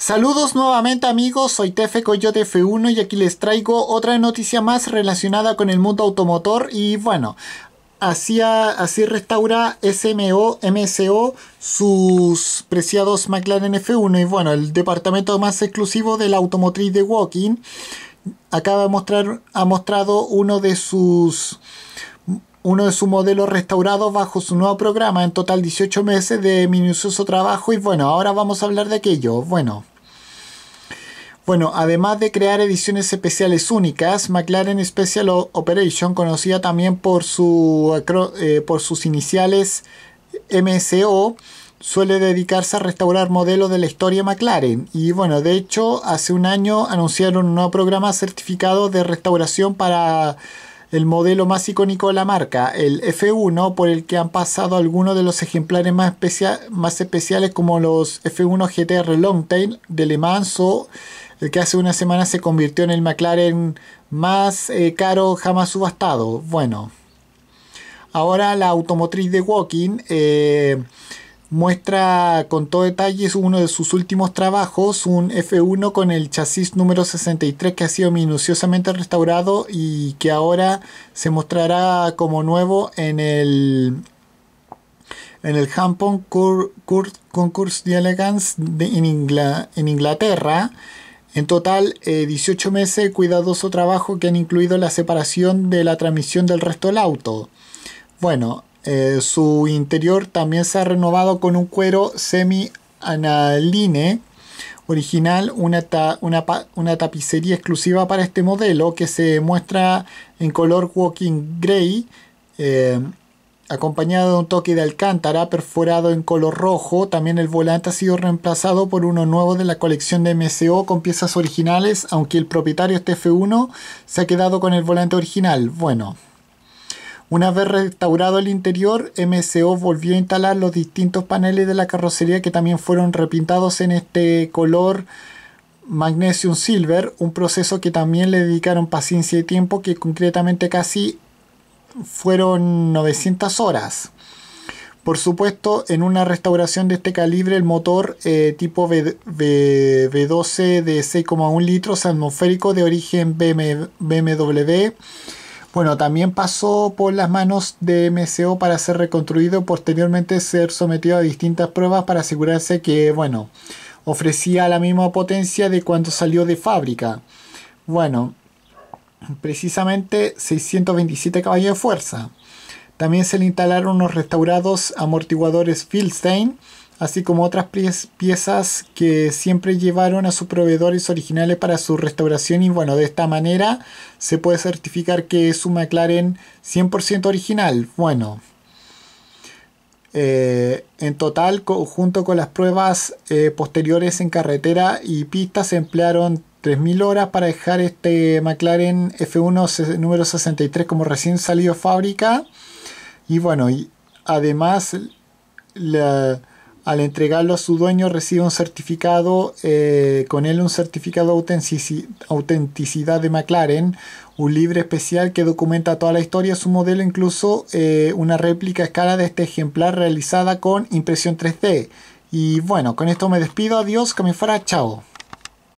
Saludos nuevamente amigos, soy Tefe Coyote F1 y aquí les traigo otra noticia más relacionada con el mundo automotor y bueno, así, restaura SMO, MSO sus preciados McLaren F1 y bueno, el departamento más exclusivo de la automotriz de Walking acaba de mostrar, ha mostrado uno de sus uno de sus modelos restaurados bajo su nuevo programa, en total 18 meses de minucioso trabajo y bueno, ahora vamos a hablar de aquello. Bueno, bueno, además de crear ediciones especiales únicas, McLaren Special Operation, conocida también por, su, eh, por sus iniciales MSO, suele dedicarse a restaurar modelos de la historia McLaren. Y bueno, de hecho, hace un año anunciaron un nuevo programa certificado de restauración para el modelo más icónico de la marca, el F1, por el que han pasado algunos de los ejemplares más, más especiales como los F1 GTR Longtail de Le Mans o el que hace una semana se convirtió en el McLaren más eh, caro jamás subastado. Bueno, ahora la automotriz de Walking eh, muestra con todo detalle uno de sus últimos trabajos, un F1 con el chasis número 63 que ha sido minuciosamente restaurado y que ahora se mostrará como nuevo en el en el Hampton Court Concours d'Elegance de, en, en Inglaterra. En total, 18 eh, meses de cuidadoso trabajo que han incluido la separación de la transmisión del resto del auto. Bueno, eh, su interior también se ha renovado con un cuero semi-analine original, una, una, tapicería exclusiva para este modelo que se muestra en color Walking gray. Eh, acompañado de un toque de alcántara perforado en color rojo. También el volante ha sido reemplazado por uno nuevo de la colección de MCO con piezas originales, aunque el propietario este F1 se ha quedado con el volante original. Bueno, una vez restaurado el interior, MCO volvió a instalar los distintos paneles de la carrocería que también fueron repintados en este color Magnesium Silver, un proceso que también le dedicaron paciencia y tiempo que concretamente casi fueron 900 horas. Por supuesto, en una restauración de este calibre, el motor eh, tipo v, 12 de 6,1 litros atmosférico de origen BMW, bueno, también pasó por las manos de MCO para ser reconstruido, posteriormente ser sometido a distintas pruebas para asegurarse que, bueno, ofrecía la misma potencia de cuando salió de fábrica. Bueno, precisamente 627 caballos de fuerza. También se le instalaron unos restaurados amortiguadores Filstein, así como otras piezas que siempre llevaron a sus proveedores originales para su restauración y bueno, de esta manera se puede certificar que es un McLaren 100% original. Bueno, eh, en total, junto con las pruebas eh, posteriores en carretera y pista, se emplearon 3.000 horas para dejar este McLaren F1 número 63 como recién salido fábrica. Y bueno, y además al entregarlo a su dueño recibe un certificado, eh, con él un certificado de autenticidad de McLaren, un libro especial que documenta toda la historia, su modelo, incluso eh, una réplica a escala de este ejemplar realizada con impresión 3D. Y bueno, con esto me despido, adiós, que me fuera, chao.